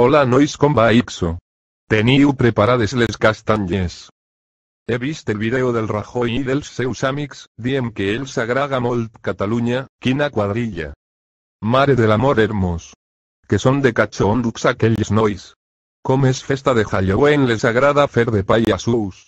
Hola nois com va Ixo? Teniu preparades les castanyes. He vist el vídeo del Rajoy i dels seus amics, diem que els agrada molt Catalunya, quina quadrilla. Mare de l'amor hermos. Que són de cachondux aquells nois. Com és festa de Halloween les agrada fer de sus.